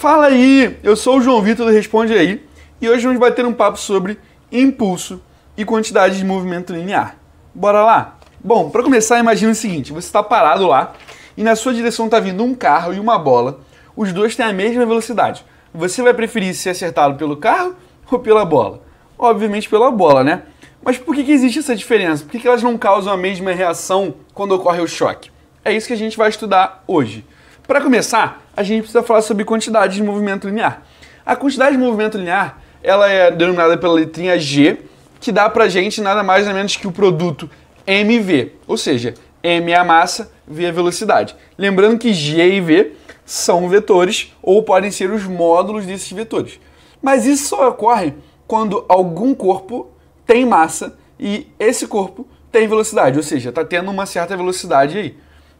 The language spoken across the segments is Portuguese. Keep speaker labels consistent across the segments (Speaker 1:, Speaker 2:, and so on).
Speaker 1: Fala aí, eu sou o João Vitor do Responde Aí e hoje vamos bater um papo sobre impulso e quantidade de movimento linear. Bora lá? Bom, para começar, imagina o seguinte: você está parado lá e na sua direção está vindo um carro e uma bola. Os dois têm a mesma velocidade. Você vai preferir ser acertado pelo carro ou pela bola? Obviamente pela bola, né? Mas por que, que existe essa diferença? Por que, que elas não causam a mesma reação quando ocorre o choque? É isso que a gente vai estudar hoje. Para começar, a gente precisa falar sobre quantidade de movimento linear. A quantidade de movimento linear ela é denominada pela letrinha G, que dá para a gente nada mais nem menos que o produto MV, ou seja, M é a massa, V é a velocidade. Lembrando que G e V são vetores ou podem ser os módulos desses vetores. Mas isso só ocorre quando algum corpo tem massa e esse corpo tem velocidade, ou seja, está tendo uma certa velocidade aí.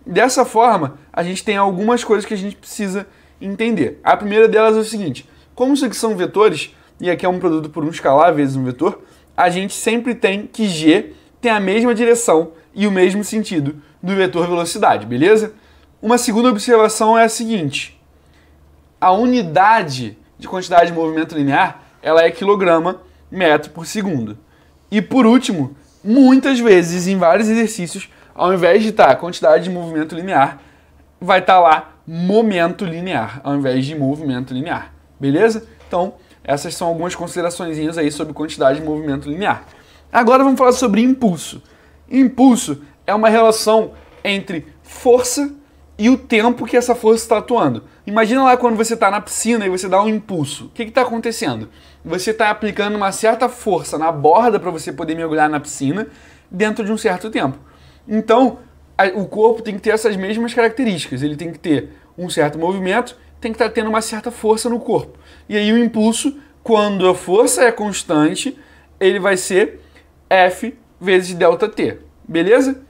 Speaker 1: Dessa forma, a gente tem algumas coisas que a gente precisa entender. A primeira delas é o seguinte: como isso aqui são vetores, e aqui é um produto por um escalar vezes um vetor, a gente sempre tem que G tem a mesma direção e o mesmo sentido do vetor velocidade, beleza? Uma segunda observação é a seguinte: a unidade de quantidade de movimento linear ela é quilograma metro por segundo. E por último, muitas vezes em vários exercícios ao invés de estar tá quantidade de movimento linear, vai estar tá lá momento linear, ao invés de movimento linear. Beleza? Então, essas são algumas considerações aí sobre quantidade de movimento linear. Agora vamos falar sobre impulso. Impulso é uma relação entre força e o tempo que essa força está atuando. Imagina lá quando você está na piscina e você dá um impulso. O que está acontecendo? Você está aplicando uma certa força na borda para você poder mergulhar na piscina dentro de um certo tempo. Então, a, o corpo tem que ter essas mesmas características. Ele tem que ter um certo movimento, tem que estar tá tendo uma certa força no corpo. E aí o impulso, quando a força é constante, ele vai ser F vezes delta T, beleza?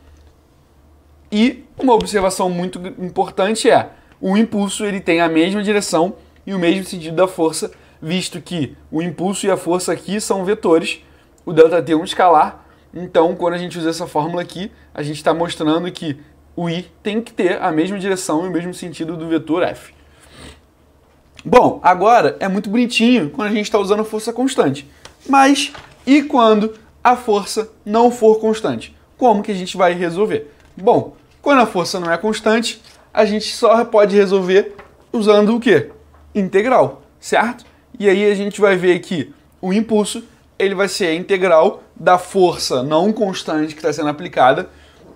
Speaker 1: E uma observação muito importante é, o impulso ele tem a mesma direção e o mesmo sentido da força, visto que o impulso e a força aqui são vetores, o delta t é um escalar então, quando a gente usa essa fórmula aqui, a gente está mostrando que o i tem que ter a mesma direção e o mesmo sentido do vetor f. Bom, agora é muito bonitinho quando a gente está usando força constante. Mas e quando a força não for constante? Como que a gente vai resolver? Bom, quando a força não é constante, a gente só pode resolver usando o quê? Integral, certo? E aí a gente vai ver que o impulso ele vai ser integral da força não constante que está sendo aplicada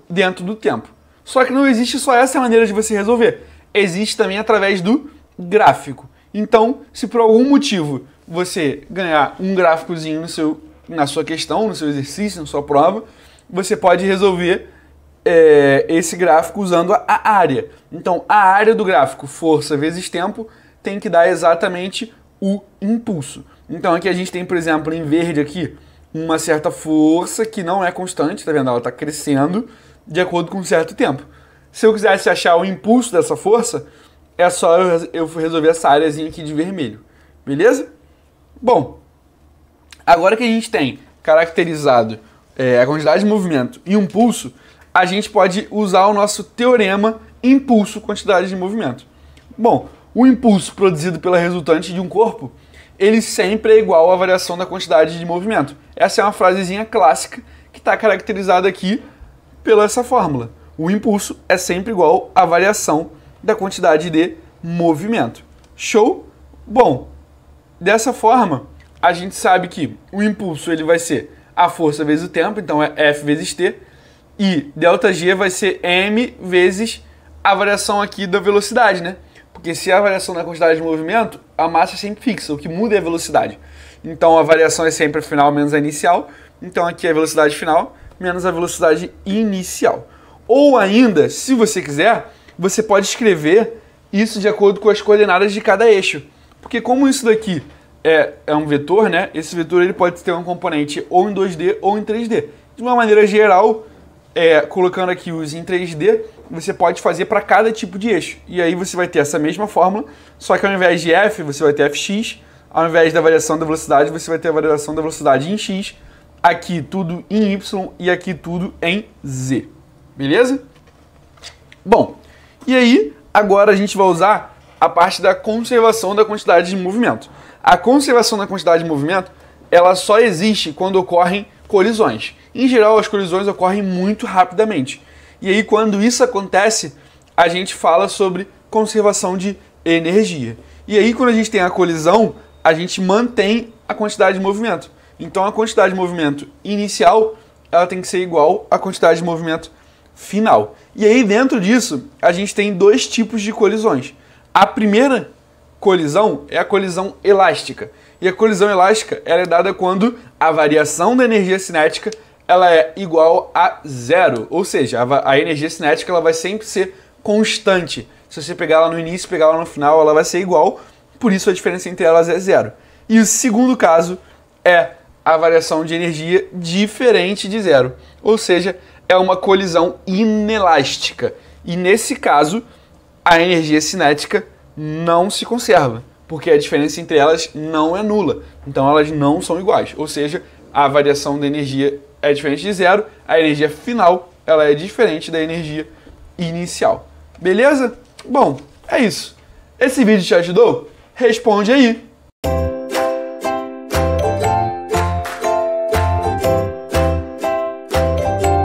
Speaker 1: dentro do tempo. Só que não existe só essa maneira de você resolver. Existe também através do gráfico. Então, se por algum motivo você ganhar um gráficozinho no seu, na sua questão, no seu exercício, na sua prova, você pode resolver é, esse gráfico usando a área. Então, a área do gráfico, força vezes tempo, tem que dar exatamente o impulso. Então, aqui a gente tem, por exemplo, em verde aqui, uma certa força que não é constante, tá vendo? Ela está crescendo de acordo com um certo tempo. Se eu quisesse achar o impulso dessa força, é só eu resolver essa áreazinha aqui de vermelho, beleza? Bom, agora que a gente tem caracterizado é, a quantidade de movimento e um pulso, a gente pode usar o nosso teorema impulso-quantidade de movimento. Bom, o impulso produzido pela resultante de um corpo ele sempre é igual à variação da quantidade de movimento. Essa é uma frasezinha clássica que está caracterizada aqui pela essa fórmula. O impulso é sempre igual à variação da quantidade de movimento. Show? Bom, dessa forma, a gente sabe que o impulso ele vai ser a força vezes o tempo, então é F vezes T, e delta vai ser M vezes a variação aqui da velocidade, né? Porque se a variação na quantidade de movimento, a massa é sempre fixa, o que muda é a velocidade. Então a variação é sempre a final menos a inicial. Então aqui é a velocidade final menos a velocidade inicial. Ou ainda, se você quiser, você pode escrever isso de acordo com as coordenadas de cada eixo. Porque como isso daqui é, é um vetor, né? Esse vetor ele pode ter um componente ou em 2D ou em 3D. De uma maneira geral, é, colocando aqui os em 3D, você pode fazer para cada tipo de eixo. E aí você vai ter essa mesma fórmula, só que ao invés de f, você vai ter fx, ao invés da variação da velocidade, você vai ter a variação da velocidade em x, aqui tudo em y e aqui tudo em z. Beleza? Bom, e aí agora a gente vai usar a parte da conservação da quantidade de movimento. A conservação da quantidade de movimento, ela só existe quando ocorrem colisões. Em geral, as colisões ocorrem muito rapidamente. E aí, quando isso acontece, a gente fala sobre conservação de energia. E aí, quando a gente tem a colisão, a gente mantém a quantidade de movimento. Então, a quantidade de movimento inicial ela tem que ser igual à quantidade de movimento final. E aí, dentro disso, a gente tem dois tipos de colisões. A primeira colisão é a colisão elástica. E a colisão elástica ela é dada quando a variação da energia cinética ela é igual a zero, ou seja, a, a energia cinética ela vai sempre ser constante. Se você pegar ela no início, pegar ela no final, ela vai ser igual, por isso a diferença entre elas é zero. E o segundo caso é a variação de energia diferente de zero, ou seja, é uma colisão inelástica. E nesse caso, a energia cinética não se conserva, porque a diferença entre elas não é nula, então elas não são iguais, ou seja, a variação de energia é diferente de zero, a energia final ela é diferente da energia inicial. Beleza? Bom, é isso. Esse vídeo te ajudou? Responde aí!